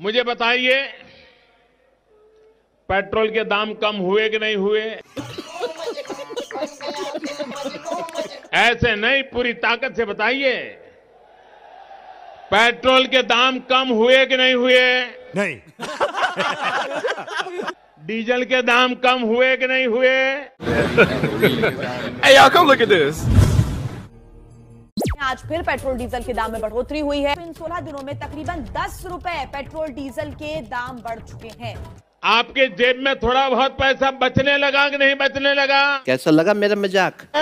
मुझे बताइए पेट्रोल के दाम कम हुए कि नहीं हुए ऐसे नहीं पूरी ताकत से बताइए पेट्रोल के दाम कम हुए कि नहीं हुए नहीं डीजल के दाम कम हुए कि नहीं हुए hey, look at this. आज फिर पेट्रोल डीजल के दाम में बढ़ोतरी हुई है इन सोलह दिनों में तकरीबन दस रुपए पेट्रोल डीजल के दाम बढ़ चुके हैं आपके जेब में थोड़ा बहुत पैसा बचने लगा कि नहीं बचने लगा कैसा लगा मेरा मजाक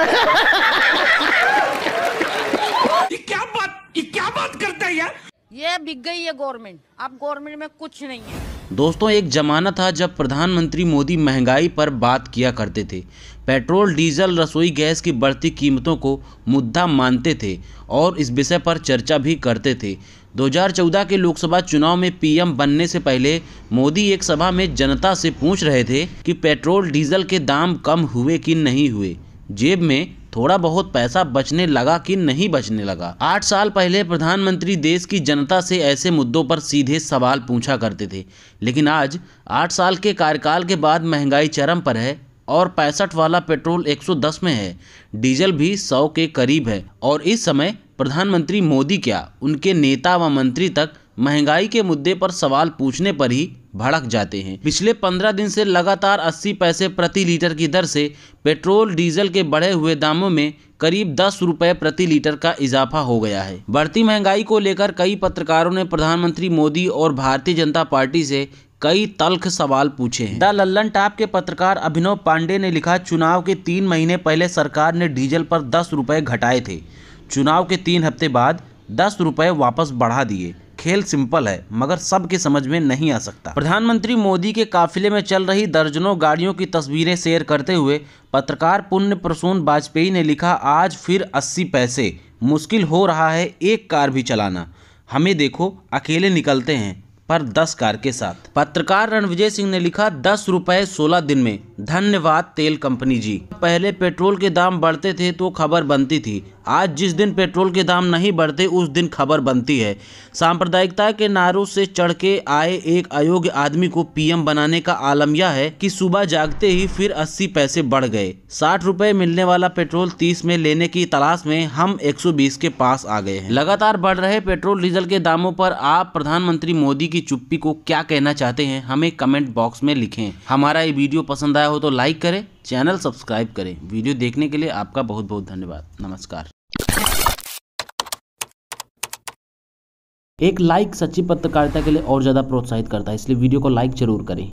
ये क्या बात ये क्या बात करता है यार ये बिक गई है गवर्नमेंट अब गवर्नमेंट में कुछ नहीं है दोस्तों एक ज़माना था जब प्रधानमंत्री मोदी महंगाई पर बात किया करते थे पेट्रोल डीजल रसोई गैस की बढ़ती कीमतों को मुद्दा मानते थे और इस विषय पर चर्चा भी करते थे 2014 के लोकसभा चुनाव में पीएम बनने से पहले मोदी एक सभा में जनता से पूछ रहे थे कि पेट्रोल डीजल के दाम कम हुए कि नहीं हुए जेब में थोड़ा बहुत पैसा बचने लगा कि नहीं बचने लगा आठ साल पहले प्रधानमंत्री देश की जनता से ऐसे मुद्दों पर सीधे सवाल पूछा करते थे लेकिन आज आठ साल के कार्यकाल के बाद महंगाई चरम पर है और पैंसठ वाला पेट्रोल 110 में है डीजल भी 100 के करीब है और इस समय प्रधानमंत्री मोदी क्या उनके नेता व मंत्री तक महंगाई के मुद्दे पर सवाल पूछने पर ही भड़क जाते हैं पिछले पंद्रह दिन से लगातार अस्सी पैसे प्रति लीटर की दर से पेट्रोल डीजल के बढ़े हुए दामों में करीब दस रुपये प्रति लीटर का इजाफा हो गया है बढ़ती महंगाई को लेकर कई पत्रकारों ने प्रधानमंत्री मोदी और भारतीय जनता पार्टी से कई तल्ख सवाल पूछे हैं द लल्लन टाप के पत्रकार अभिनव पांडे ने लिखा चुनाव के तीन महीने पहले सरकार ने डीजल पर दस रुपए घटाए थे चुनाव के तीन हफ्ते बाद दस रुपये वापस बढ़ा दिए खेल सिंपल है मगर सबके समझ में नहीं आ सकता प्रधानमंत्री मोदी के काफिले में चल रही दर्जनों गाड़ियों की तस्वीरें शेयर करते हुए पत्रकार पुण्य प्रसून वाजपेयी ने लिखा आज फिर अस्सी पैसे मुश्किल हो रहा है एक कार भी चलाना हमें देखो अकेले निकलते हैं पर दस कार के साथ पत्रकार रणविजय सिंह ने लिखा दस रुपए सोलह दिन में धन्यवाद तेल कंपनी जी पहले पेट्रोल के दाम बढ़ते थे तो खबर बनती थी आज जिस दिन पेट्रोल के दाम नहीं बढ़ते उस दिन खबर बनती है सांप्रदायिकता के नारों से चढ़ के आए एक अयोग्य आदमी को पीएम बनाने का आलम यह है कि सुबह जागते ही फिर अस्सी पैसे बढ़ गए साठ रुपए मिलने वाला पेट्रोल तीस में लेने की तलाश में हम एक के पास आ गए हैं लगातार बढ़ रहे पेट्रोल डीजल के दामों पर आप प्रधानमंत्री मोदी की चुप्पी को क्या कहना चाहते हैं हमें कमेंट बॉक्स में लिखें हमारा ये वीडियो पसंद आया हो तो लाइक करें चैनल सब्सक्राइब करें वीडियो देखने के लिए आपका बहुत बहुत धन्यवाद नमस्कार एक लाइक सच्ची पत्रकारिता के लिए और ज़्यादा प्रोत्साहित करता है इसलिए वीडियो को लाइक जरूर करें